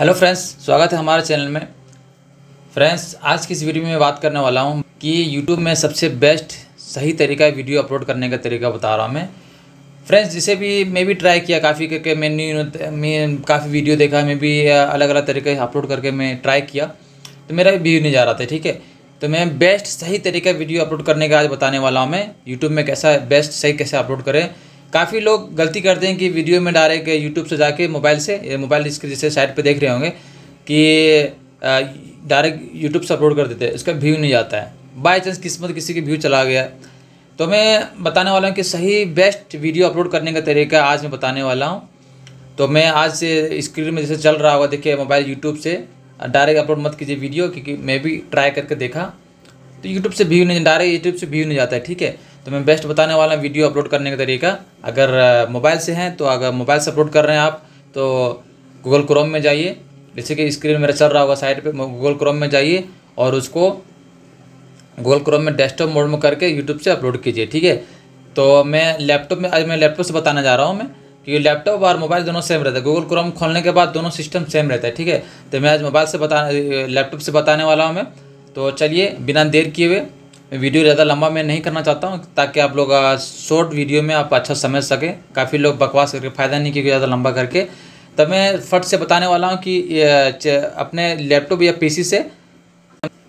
hello friends स्वागत है हमारे चैनल में फ्रेंड्स आज की इस वीडियो में बात करने वाला हूँ कि यूट्यूब में सबसे बेस्ट सही तरीका वीडियो अपलोड करने का तरीका बता रहा हूँ मैं फ्रेंड्स जिसे भी मैं भी ट्राई किया काफ़ी करके मैंने मैं काफ़ी वीडियो देखा मैं भी अलग अलग तरीके अपलोड करके मैं ट्राई किया तो मेरा भी व्यू नहीं जा रहा था ठीक है तो मैं बेस्ट सही तरीका वीडियो अपलोड करने का आज बताने वाला हूँ मैं यूट्यूब में कैसा बेस्ट सही कैसे अपलोड करें काफ़ी लोग गलती करते हैं कि वीडियो में डायरेक्ट यूट्यूब से जाके मोबाइल से मोबाइल स्क्रीन से साइड पर देख रहे होंगे कि डायरेक्ट यूट्यूब से अपलोड कर देते हैं उसका व्यू नहीं आता है बाई चांस किस्मत किसी की व्यू चला गया तो मैं बताने वाला हूँ कि सही बेस्ट वीडियो अपलोड करने का तरीका आज मैं बताने वाला हूँ तो मैं आज से स्क्रीन में जैसे चल रहा होगा देखिए मोबाइल यूट्यूब से डायरेक्ट अपलोड मत कीजिए वीडियो क्योंकि मैं भी ट्राई करके देखा तो यूट्यूब से व्यू नहीं डायरेक्ट यूट्यूब से व्यू नहीं जाता है ठीक है तो मैं बेस्ट बताने वाला हूँ वीडियो अपलोड करने का तरीका अगर मोबाइल से हैं तो अगर मोबाइल से अपलोड कर रहे हैं आप तो गूगल क्रोम में जाइए जैसे कि स्क्रीन मेरा चल रहा होगा साइड पे गूगल क्रोम में जाइए और उसको गूगल क्रोम में डेस्कटॉप मोड में करके यूट्यूब से अपलोड कीजिए ठीक है तो मैं लैपटॉप में आज मैं लैपटॉप से बताना जा रहा हूँ मैं क्योंकि लैपटॉप और मोबाइल दोनों सेम रहता है गूगल क्रोम खोलने के बाद दोनों सिस्टम सेम रहता है ठीक है तो मैं आज मोबाइल से बता लैपटॉप से बताने वाला हूँ मैं तो चलिए बिना देर किए हुए वीडियो ज़्यादा लंबा मैं नहीं करना चाहता हूँ ताकि आप लोग शॉर्ट वीडियो में आप अच्छा समझ सकें काफ़ी लोग बकवास करके फ़ायदा नहीं क्योंकि ज़्यादा लंबा करके तब मैं फट से बताने वाला हूँ कि अपने लैपटॉप या पीसी से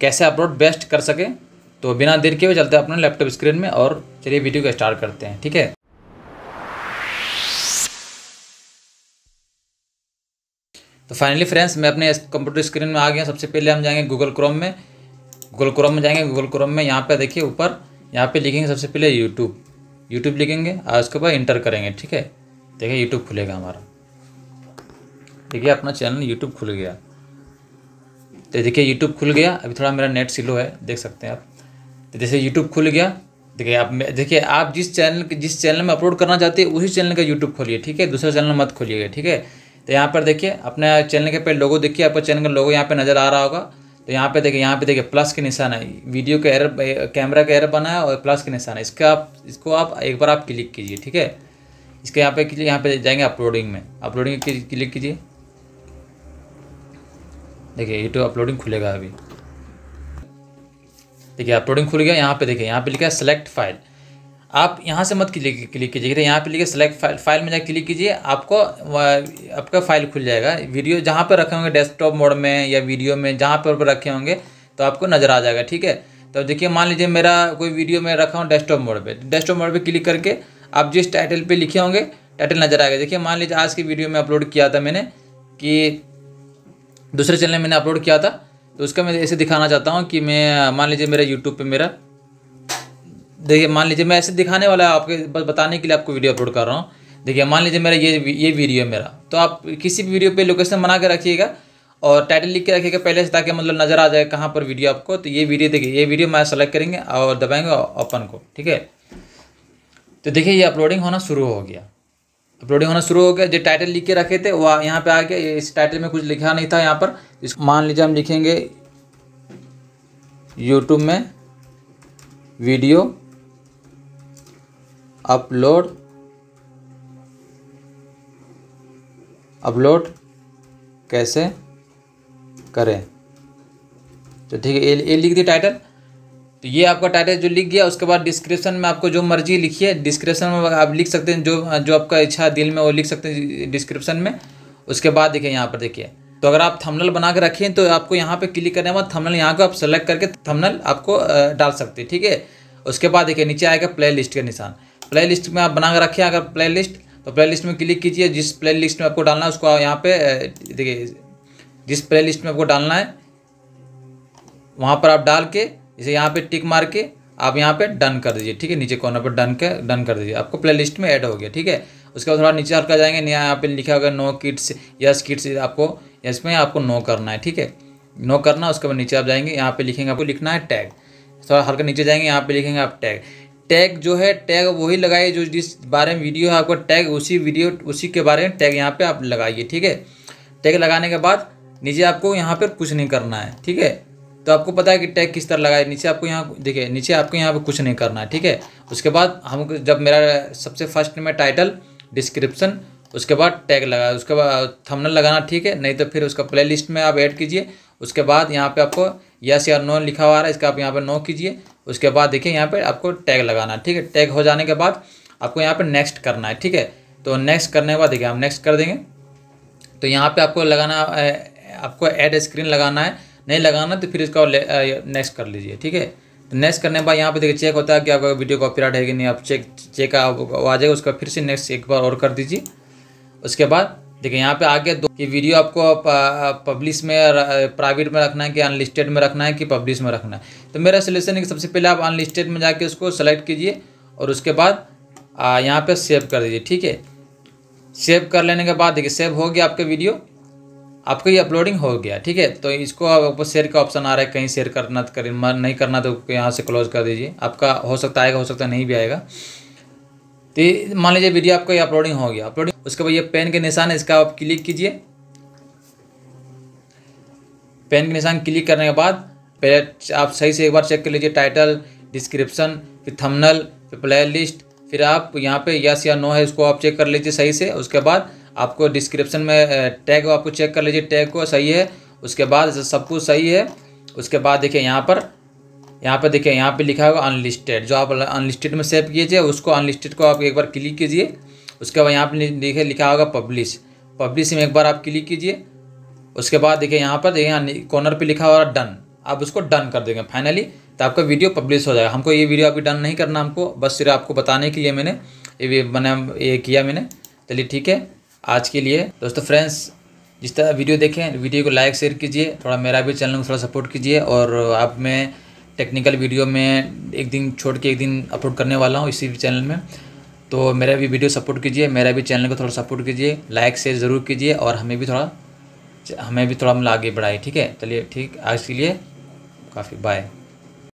कैसे अपलोड बेस्ट कर सकें तो बिना देर के हुए चलते हैं अपने लैपटॉप स्क्रीन में और चलिए वीडियो को स्टार्ट करते हैं ठीक है तो फाइनली फ्रेंड्स मैं अपने कंप्यूटर स्क्रीन में आ गया सबसे पहले हम जाएंगे गूगल क्रोम में गूगल क्रोम में जाएंगे गूगल क्रोम में यहाँ पे देखिए ऊपर यहाँ पे लिखेंगे सबसे पहले यूट्यूब यूट्यूब लिखेंगे और उसके बाद इंटर करेंगे ठीक है देखिए यूट्यूब खुलेगा हमारा देखिए अपना चैनल यूट्यूब खुल गया तो देखिए यूट्यूब खुल गया अभी थोड़ा मेरा नेट स्लो है देख सकते हैं आप तो जैसे यूट्यूब खुल गया देखिए आप देखिए आप जिस चैनल जिस चैनल में अपलोड करना चाहते हैं उसी चैनल का यूट्यूब खोलिए ठीक है दूसरा चैनल मत खोलिएगा ठीक है तो यहाँ पर देखिए अपने चैनल के पे लोगो देखिए आपका चैनल का लोगो यहाँ पे नज़र आ रहा होगा तो यहाँ पे देखिए यहाँ पे देखिए प्लस के निशान है वीडियो का एरर कैमरा का एरर बना है और प्लस के निशान है इसका आप इसको आप एक बार आप क्लिक कीजिए ठीक है इसके यहाँ पे क्लिक यहाँ पे जाएंगे अपलोडिंग में अपलोडिंग क्लिक कीजिए देखिए ये तो अपलोडिंग खुलेगा अभी देखिए अपलोडिंग खुल गया यहाँ पे देखिए यहाँ पे लिखा है सेलेक्ट फाइल आप यहाँ से मत क्लिक क्लिक कीजिएगा यहाँ पे लिखिए सेलेक्ट फाइल फाइल में जाकर क्लिक कीजिए आपको आपका फाइल खुल जाएगा वीडियो जहाँ पर रखे होंगे डेस्कटॉप मोड में या वीडियो में जहाँ पर रखे होंगे तो आपको नज़र आ जाएगा ठीक है तो देखिए मान लीजिए मेरा कोई वीडियो में रखा हूँ डेस्कटॉप मोड पे डेस्कटॉप मोड पे क्लिक करके आप जिस टाइटल पे लिखे होंगे टाइटल नज़र आएगा देखिए मान लीजिए आज की वीडियो में अपलोड किया था मैंने कि दूसरे चैनल में मैंने अपलोड किया था तो उसका मैं ऐसे दिखाना चाहता हूँ कि मैं मान लीजिए मेरा यूट्यूब पर मेरा देखिए मान लीजिए मैं ऐसे दिखाने वाला है आपके बस बताने के लिए आपको वीडियो अपलोड कर रहा हूँ देखिए मान लीजिए मेरा ये ये वीडियो है मेरा तो आप किसी भी वीडियो पे लोकेशन बना के रखिएगा और टाइटल लिख के रखिएगा पहले से ताकि मतलब नज़र आ जाए कहाँ पर वीडियो आपको तो ये वीडियो देखिए ये वीडियो मैं सेलेक्ट करेंगे और दबाएंगे ओपन को ठीक है तो देखिए ये अपलोडिंग होना शुरू हो गया अपलोडिंग होना शुरू हो गया जो टाइटल लिख के रखे थे वह यहाँ पर आ गया इस टाइटल में कुछ लिखा नहीं था यहाँ पर इस मान लीजिए हम लिखेंगे यूट्यूब में वीडियो अपलोड अपलोड कैसे करें तो ठीक है ये, ये लिख दिया टाइटल तो ये आपका टाइटल जो लिख गया उसके बाद डिस्क्रिप्शन में आपको जो मर्जी लिखिए डिस्क्रिप्शन में आप लिख सकते हैं जो जो आपका इच्छा दिल में वो लिख सकते हैं डिस्क्रिप्शन में उसके बाद देखिए यहाँ पर देखिए तो अगर आप थमनल बना के रखें तो आपको यहाँ पर क्लिक करने के बाद थमनल यहाँ को आप सेलेक्ट करके थमनल आपको डाल सकते हैं ठीक है उसके बाद देखिए नीचे आएगा प्ले लिस्ट निशान प्ले लिस्ट में आप बना कर रखें अगर प्ले लिस्ट तो प्ले लिस्ट में क्लिक कीजिए जिस प्ले लिस्ट में आपको डालना है उसको यहाँ पे देखिए जिस प्ले लिस्ट में आपको डालना है वहाँ पर आप डाल के इसे यहाँ पे टिक मार के आप यहाँ पे डन कर दीजिए ठीक है नीचे कॉर्नर पर डन के डन कर दीजिए आपको प्ले लिस्ट में ऐड हो गया ठीक है उसके बाद थोड़ा नीचे हल्का जाएंगे नया यहाँ पे लिखा होगा नो किट्स यस किट्स आपको इसमें आपको नो करना है ठीक है नो करना उसके बाद नीचे आप जाएंगे यहाँ पे लिखेंगे आपको लिखना है टैग थोड़ा हल्का नीचे जाएंगे यहाँ पे लिखेंगे आप टैग टैग जो है टैग वही लगाइए जो जिस बारे में वीडियो है आपका टैग उसी वीडियो उसी के बारे में टैग यहाँ पे आप लगाइए ठीक है टैग लगाने के बाद नीचे आपको यहाँ पर कुछ नहीं करना है ठीक है तो आपको पता है कि टैग किस तरह लगाए नीचे आपको यहाँ देखिए नीचे आपको यहाँ पर कुछ नहीं करना है ठीक है उसके बाद हम जब मेरा सबसे फर्स्ट में टाइटल डिस्क्रिप्शन उसके बाद टैग लगाया उसके बाद थंबनेल लगाना ठीक है नहीं तो फिर उसका प्ले लिस्ट में आप ऐड कीजिए उसके बाद यहाँ पे आपको यस या नो लिखा हुआ आ रहा है इसका आप यहाँ पे नो कीजिए उसके बाद देखिए यहाँ पर आपको टैग लगाना है ठीक है टैग हो जाने के बाद आपको यहाँ पर नेक्स्ट करना है ठीक है तो नेक्स्ट करने के बाद देखिए हम नेक्स्ट कर देंगे तो यहाँ पे आपको लगाना आपको ऐड स्क्रीन लगाना है नहीं लगाना तो फिर इसका नेक्स्ट कर लीजिए ठीक है तो नेक्स्ट करने के बाद यहाँ पे देखिए चेक होता है कि आपका वीडियो कॉपीराइट है कि नहीं आप चेक चेक आ जाएगा उसका फिर से नेक्स्ट एक बार और कर दीजिए उसके बाद देखिए यहाँ पे आगे दो कि वीडियो आपको पब्लिश में प्राइवेट में रखना है कि अनलिस्टेड में रखना है कि पब्लिश में रखना है तो मेरा सोल्यूशन है कि सबसे पहले आप अनलिस्टेड में जाके उसको सेलेक्ट कीजिए और उसके बाद यहाँ पे सेव कर दीजिए ठीक है सेव कर लेने के बाद देखिए सेव हो गया आपके वीडियो आपको ये अपलोडिंग हो गया ठीक है तो इसको ऊपर शेयर का ऑप्शन आ रहा है कहीं शेयर करना कर नहीं करना तो यहाँ से क्लोज कर दीजिए आपका हो सकता आएगा हो सकता नहीं भी आएगा तो मान लीजिए वीडियो आपका ये अपलोडिंग हो गया अपलोडिंग उसके बाद ये पेन के निशान है इसका आप क्लिक कीजिए पेन के निशान क्लिक करने के बाद पहले आप सही से एक बार चेक कर लीजिए टाइटल डिस्क्रिप्शन फिर थंबनेल फिर प्ले लिस्ट फिर आप यहाँ पे यस या नो है इसको आप चेक कर लीजिए सही से उसके बाद आपको डिस्क्रिप्शन में टैग आपको चेक कर लीजिए टैग को सही है उसके बाद सब कुछ सही है उसके बाद देखिए यहाँ पर यहाँ पर देखिए यहाँ पे लिखा होगा अनलिस्टेड जो आप अनलिस्टेड में सेव कीजिए उसको अनलिस्टेड को आप एक बार क्लिक कीजिए उसके बाद यहाँ पर देखिए लिखा होगा पब्लिश पब्लिश में एक बार आप क्लिक कीजिए उसके बाद देखिए यहाँ पर देखिए कॉर्नर पर लिखा होगा डन आप उसको डन कर देंगे फाइनली तो आपका वीडियो पब्लिश हो जाएगा हमको ये वीडियो अभी डन नहीं करना हमको बस सिर्फ आपको बताने के लिए मैंने ये मैंने ये किया मैंने चलिए ठीक है आज के लिए दोस्तों फ्रेंड्स जिस तरह वीडियो देखें वीडियो को लाइक शेयर कीजिए थोड़ा मेरा भी चैनल को थोड़ा सपोर्ट कीजिए और आप में टेक्निकल वीडियो में एक दिन छोड़ के एक दिन अपलोड करने वाला हूँ इसी चैनल में तो मेरा भी वीडियो सपोर्ट कीजिए मेरा भी चैनल को थोड़ा सपोर्ट कीजिए लाइक शेयर ज़रूर कीजिए और हमें भी थोड़ा हमें भी थोड़ा हम आगे बढ़ाए ठीक है चलिए ठीक आज के लिए काफ़ी बाय